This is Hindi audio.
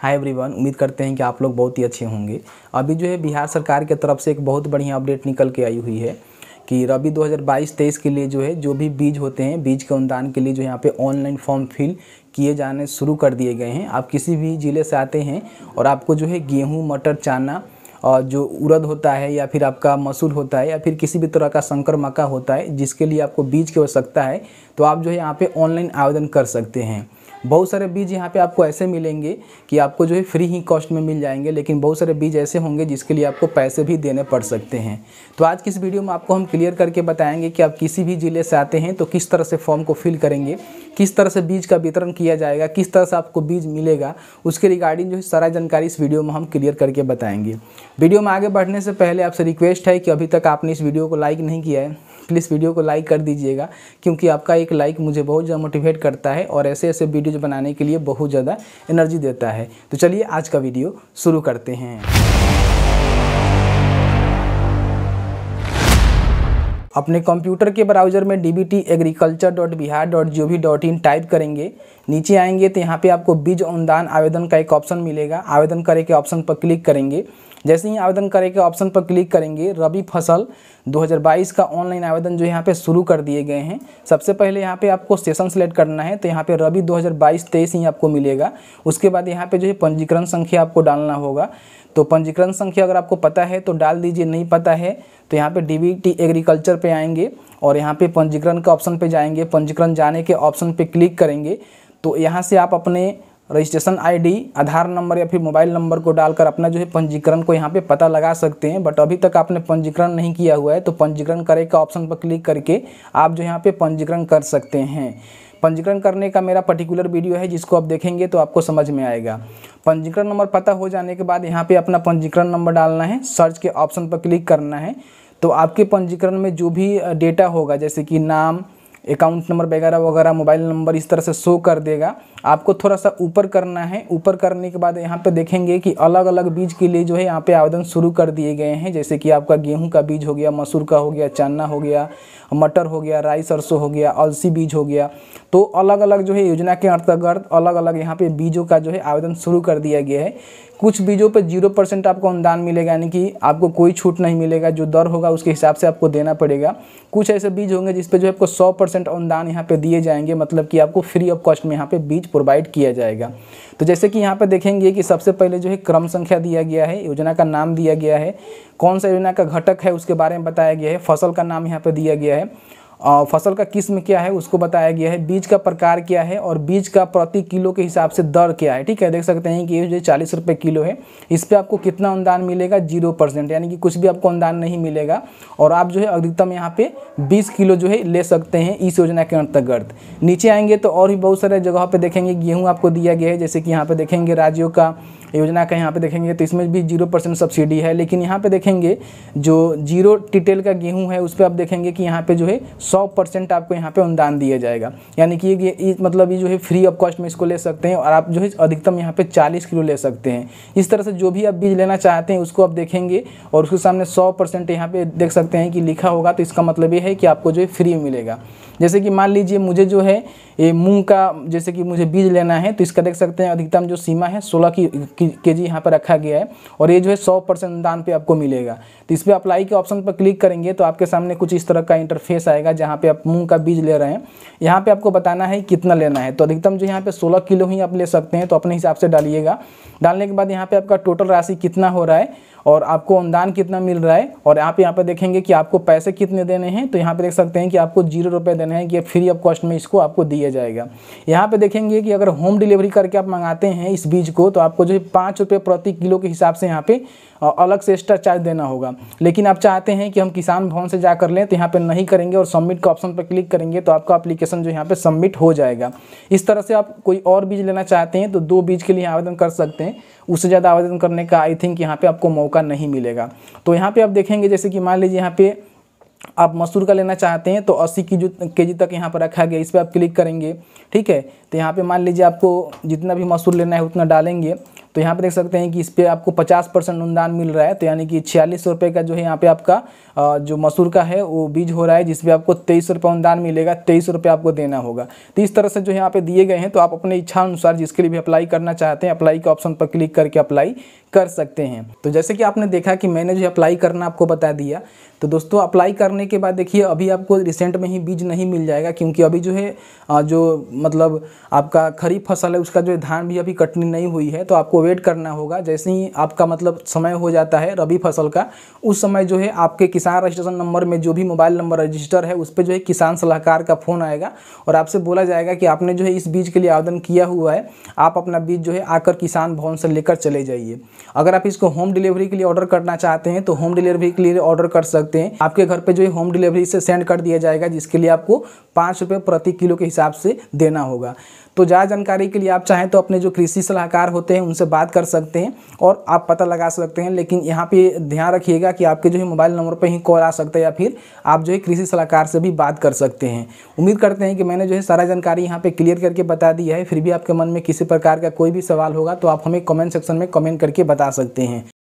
हाय एवरीवन उम्मीद करते हैं कि आप लोग बहुत ही अच्छे होंगे अभी जो है बिहार सरकार के तरफ से एक बहुत बढ़िया अपडेट निकल के आई हुई है कि रबी 2022-23 के लिए जो है जो भी बीज होते हैं बीज के अनुदान के लिए जो यहाँ पे ऑनलाइन फॉर्म फिल किए जाने शुरू कर दिए गए हैं आप किसी भी ज़िले से आते हैं और आपको जो है गेहूँ मटर चना और जो उड़द होता है या फिर आपका मसूर होता है या फिर किसी भी तरह का संकर मक्का होता है जिसके लिए आपको बीज की आवश्यकता है तो आप जो है यहाँ पे ऑनलाइन आवेदन कर सकते हैं बहुत सारे बीज यहाँ पे आपको ऐसे मिलेंगे कि आपको जो है फ्री ही कॉस्ट में मिल जाएंगे लेकिन बहुत सारे बीज ऐसे होंगे जिसके लिए आपको पैसे भी देने पड़ सकते हैं तो आज की इस वीडियो में आपको हम क्लियर करके बताएंगे कि आप किसी भी ज़िले से आते हैं तो किस तरह से फॉर्म को फिल करेंगे किस तरह से बीज का वितरण किया जाएगा किस तरह से आपको बीज मिलेगा उसके रिगार्डिंग जो है सारा जानकारी इस वीडियो में हम क्लियर करके बताएंगे वीडियो में आगे बढ़ने से पहले आपसे रिक्वेस्ट है कि अभी तक आपने इस वीडियो को लाइक नहीं किया है प्लीज़ वीडियो को लाइक कर दीजिएगा क्योंकि आपका एक लाइक मुझे बहुत ज़्यादा मोटिवेट करता है और ऐसे ऐसे वीडियो वीडियोज बनाने के लिए बहुत ज़्यादा एनर्जी देता है तो चलिए आज का वीडियो शुरू करते हैं अपने कंप्यूटर के ब्राउज़र में D B T agriculture dot Bihar dot G O V dot in type करेंगे नीचे आएंगे तो यहाँ पे आपको बीज अनुदान आवेदन का एक ऑप्शन मिलेगा आवेदन करे के ऑप्शन पर क्लिक करेंगे जैसे ही आवेदन करे के ऑप्शन पर क्लिक करेंगे रबी फसल 2022 का ऑनलाइन आवेदन जो यहाँ पे शुरू कर दिए गए हैं सबसे पहले यहाँ पे आपको सेशन सेलेक्ट करना है तो यहाँ पे रबी 2022 हज़ार ही आपको मिलेगा उसके बाद यहाँ पे जो है पंजीकरण संख्या आपको डालना होगा तो पंजीकरण संख्या अगर आपको पता है तो डाल दीजिए नहीं पता है तो यहाँ पे डीबीटी एग्रीकल्चर पे आएंगे और यहाँ पे पंजीकरण के ऑप्शन पे जाएंगे पंजीकरण जाने के ऑप्शन पे क्लिक करेंगे तो यहाँ से आप अपने रजिस्ट्रेशन आईडी आधार नंबर या फिर मोबाइल नंबर को डालकर अपना जो है पंजीकरण को यहाँ पे पता लगा सकते हैं बट अभी तक आपने पंजीकरण नहीं किया हुआ है तो पंजीकरण करे का ऑप्शन पर क्लिक करके आप जो यहाँ पे पंजीकरण कर सकते हैं पंजीकरण करने का मेरा पर्टिकुलर वीडियो है जिसको आप देखेंगे तो आपको समझ में आएगा पंजीकरण नंबर पता हो जाने के बाद यहाँ पर अपना पंजीकरण नंबर डालना है सर्च के ऑप्शन पर क्लिक करना है तो आपके पंजीकरण में जो भी डेटा होगा जैसे कि नाम अकाउंट नंबर वगैरह वगैरह मोबाइल नंबर इस तरह से शो कर देगा आपको थोड़ा सा ऊपर करना है ऊपर करने के बाद यहाँ पे देखेंगे कि अलग अलग बीज के लिए जो है यहाँ पे आवेदन शुरू कर दिए गए हैं जैसे कि आपका गेहूँ का बीज हो गया मसूर का हो गया चना हो गया मटर हो गया राई सरसों हो गया अलसी बीज हो गया तो अलग अलग जो है योजना के अंतर्गत अलग अलग यहाँ पर बीजों का जो है आवेदन शुरू कर दिया गया है कुछ बीजों पर जीरो परसेंट आपको अनुदान मिलेगा यानी कि आपको कोई छूट नहीं मिलेगा जो दर होगा उसके हिसाब से आपको देना पड़ेगा कुछ ऐसे बीज होंगे जिस पर जो है आपको सौ परसेंट परसेंट अनुदान यहाँ पे दिए जाएंगे मतलब कि आपको फ्री ऑफ कॉस्ट में यहाँ पे बीज प्रोवाइड किया जाएगा तो जैसे कि यहाँ पे देखेंगे कि सबसे पहले जो है क्रम संख्या दिया गया है योजना का नाम दिया गया है कौन सा योजना का घटक है उसके बारे में बताया गया है फसल का नाम यहाँ पर दिया गया है फसल का किस्म क्या है उसको बताया गया है बीज का प्रकार क्या है और बीज का प्रति किलो के हिसाब से दर क्या है ठीक है देख सकते हैं कि ये जो चालीस रुपये किलो है इस पर आपको कितना अनुदान मिलेगा जीरो परसेंट यानी कि कुछ भी आपको अनुदान नहीं मिलेगा और आप जो है अधिकतम यहाँ पे बीस किलो जो है ले सकते हैं इस योजना के अंतर्गत नीचे आएंगे तो और भी बहुत सारे जगह पर देखेंगे गेहूँ आपको दिया गया है जैसे कि यहाँ पर देखेंगे राज्यों का योजना का यहाँ पे देखेंगे तो इसमें भी जीरो परसेंट सब्सिडी है लेकिन यहाँ पे देखेंगे जो जीरो टिटेल का गेहूँ है उस पर आप देखेंगे कि यहाँ पे जो है सौ परसेंट आपको यहाँ पे अनुदान दिया जाएगा यानी कि ये मतलब ये जो है फ्री ऑफ कॉस्ट में इसको ले सकते हैं और आप जो है अधिकतम यहाँ पे चालीस किलो ले सकते हैं इस तरह से जो भी आप बीज लेना चाहते हैं उसको आप देखेंगे और उसके सामने सौ परसेंट यहाँ देख सकते हैं कि लिखा होगा तो इसका मतलब ये है कि आपको जो है फ्री मिलेगा जैसे कि मान लीजिए मुझे जो है ये मूंग का जैसे कि मुझे बीज लेना है तो इसका देख सकते हैं अधिकतम जो सीमा है सोलह की के जी यहाँ पर रखा गया है और ये जो है सौ परसेंट अनुदान पर आपको मिलेगा तो इस पर अप्लाई के ऑप्शन पर क्लिक करेंगे तो आपके सामने कुछ इस तरह का इंटरफेस आएगा जहाँ पे आप मूंग का बीज ले रहे हैं यहाँ पे आपको बताना है कितना लेना है तो अधिकतम जो यहाँ पे सोलह किलो ही आप ले सकते हैं तो अपने हिसाब से डालिएगा डालने के बाद यहाँ पे आपका टोटल राशि कितना हो रहा है और आपको अनुदान कितना मिल रहा है और आप यहाँ पर देखेंगे कि आपको पैसे कितने देने हैं तो यहाँ पर देख सकते हैं कि आपको जीरो रुपये देने हैं कि फ्री ऑफ कॉस्ट में इसको आपको दिया जाएगा यहाँ पर देखेंगे कि अगर होम डिलीवरी करके आप मंगाते हैं इस बीज को तो आपको जो है पाँच रुपये प्रति किलो के हिसाब से यहाँ पे अलग से एक्स्ट्रा चार्ज देना होगा लेकिन आप चाहते हैं कि हम किसान भवन से जा कर लें तो यहाँ पे नहीं करेंगे और सबमिट का ऑप्शन पर क्लिक करेंगे तो आपका अप्लीकेशन जो यहाँ पे सबमिट हो जाएगा इस तरह से आप कोई और बीज लेना चाहते हैं तो दो बीज के लिए आवेदन कर सकते हैं उससे ज़्यादा आवेदन करने का आई थिंक यहाँ पर आपको मौका नहीं मिलेगा तो यहाँ पर आप देखेंगे जैसे कि मान लीजिए यहाँ पर आप मसूर का लेना चाहते हैं तो 80 की के जी तक यहाँ पर रखा गया इस पर आप क्लिक करेंगे ठीक है तो यहाँ पे मान लीजिए आपको जितना भी मसूर लेना है उतना डालेंगे तो यहाँ पे देख सकते हैं कि इस पर आपको 50 परसेंट अनुदान मिल रहा है तो यानी कि छियालीस रुपये का जो है यहाँ पे आपका जो मसूर का है वो बीज हो रहा है जिसपे आपको तेईस रुपये अनुदान मिलेगा तेईस रुपये आपको देना होगा तो इस तरह से जो यहाँ पे दिए गए हैं तो आप अपने इच्छा अनुसार जिसके लिए भी अप्लाई करना चाहते हैं अप्लाई के ऑप्शन पर क्लिक करके अप्लाई कर सकते हैं तो जैसे कि आपने देखा कि मैंने जो अप्लाई करना आपको बता दिया तो दोस्तों अप्लाई करने के बाद देखिए अभी आपको रिसेंट में ही बीज नहीं मिल जाएगा क्योंकि अभी जो है जो मतलब आपका खरीफ फसल है उसका जो धान भी अभी कटनी नहीं हुई है तो आपको वेट करना होगा जैसे ही आपका मतलब समय हो जाता है रबी फसल का उस समय जो है आपके किसान रजिस्ट्रेशन नंबर में जो भी मोबाइल नंबर रजिस्टर है उस पर जो है किसान सलाहकार का फ़ोन आएगा और आपसे बोला जाएगा कि आपने जो है इस बीज के लिए आवेदन किया हुआ है आप अपना बीज जो है आकर किसान भवन से लेकर चले जाइए अगर आप इसको होम डिलीवरी के लिए ऑर्डर करना चाहते हैं तो होम डिलीवरी के लिए ऑर्डर कर सकते हैं आपके घर पर जो है होम डिलीवरी से सेंड कर दिया जाएगा जिसके लिए आपको पाँच रुपये प्रति किलो के हिसाब से देना होगा तो ज़्यादा जानकारी के लिए आप चाहें तो अपने जो कृषि सलाहकार होते हैं उनसे बात कर सकते हैं और आप पता लगा सकते हैं लेकिन यहाँ पे ध्यान रखिएगा कि आपके जो है मोबाइल नंबर पर ही कॉल आ सकता है या फिर आप जो है कृषि सलाहकार से भी बात कर सकते हैं उम्मीद करते हैं कि मैंने जो है सारा जानकारी यहाँ पर क्लियर करके बता दिया है फिर भी आपके मन में किसी प्रकार का कोई भी सवाल होगा तो आप हमें कमेंट सेक्शन में कमेंट करके बता सकते हैं